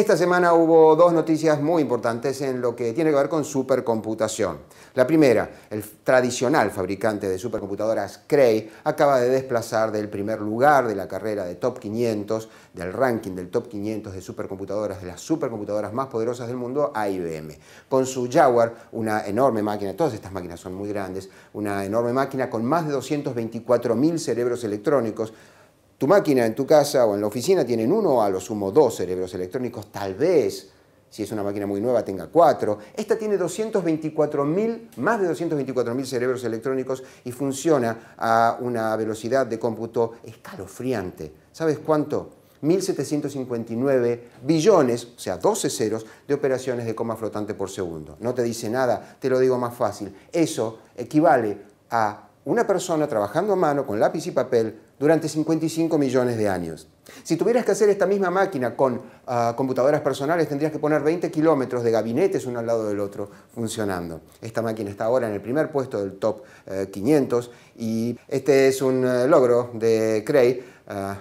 Esta semana hubo dos noticias muy importantes en lo que tiene que ver con supercomputación. La primera, el tradicional fabricante de supercomputadoras Cray acaba de desplazar del primer lugar de la carrera de top 500, del ranking del top 500 de supercomputadoras, de las supercomputadoras más poderosas del mundo, a IBM. Con su Jaguar, una enorme máquina, todas estas máquinas son muy grandes, una enorme máquina con más de 224.000 cerebros electrónicos, tu máquina en tu casa o en la oficina tienen uno, a lo sumo dos cerebros electrónicos, tal vez, si es una máquina muy nueva, tenga cuatro. Esta tiene 224.000, más de 224.000 cerebros electrónicos y funciona a una velocidad de cómputo escalofriante. ¿Sabes cuánto? 1.759 billones, o sea, 12 ceros, de operaciones de coma flotante por segundo. No te dice nada, te lo digo más fácil. Eso equivale a una persona trabajando a mano con lápiz y papel durante 55 millones de años. Si tuvieras que hacer esta misma máquina con ah, computadoras personales, tendrías que poner 20 kilómetros de gabinetes uno al lado del otro funcionando. Esta máquina está ahora en el primer puesto del top 500 eh, y este es un eh, logro de Cray ah,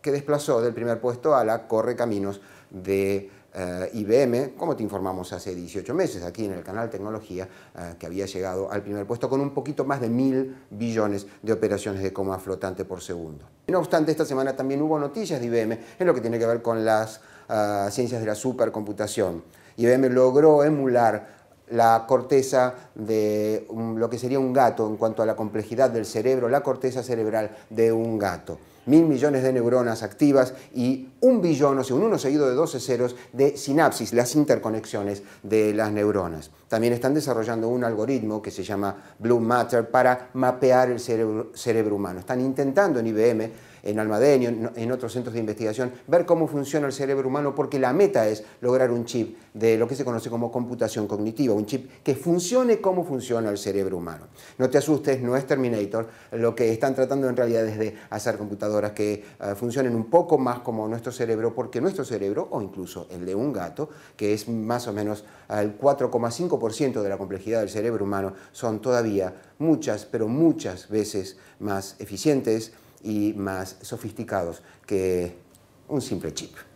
que desplazó del primer puesto a la Corre Caminos de eh, IBM, como te informamos hace 18 meses aquí en el canal Tecnología, eh, que había llegado al primer puesto con un poquito más de mil billones de operaciones de coma flotante por segundo. No obstante, esta semana también hubo noticias de IBM en lo que tiene que ver con las eh, ciencias de la supercomputación. IBM logró emular la corteza de lo que sería un gato en cuanto a la complejidad del cerebro, la corteza cerebral de un gato mil millones de neuronas activas y un billón, o sea, un 1 seguido de 12 ceros de sinapsis, las interconexiones de las neuronas. También están desarrollando un algoritmo que se llama Blue Matter para mapear el cerebro, humano. Están intentando en IBM, en Almadenio, en otros centros de investigación ver cómo funciona el cerebro humano porque la meta es lograr un chip de lo que se conoce como computación cognitiva, un chip que funcione como funciona el cerebro humano. No te asustes, no es Terminator, lo que están tratando en realidad es de hacer computador que eh, funcionen un poco más como nuestro cerebro, porque nuestro cerebro, o incluso el de un gato, que es más o menos el 4,5% de la complejidad del cerebro humano, son todavía muchas, pero muchas veces más eficientes y más sofisticados que un simple chip.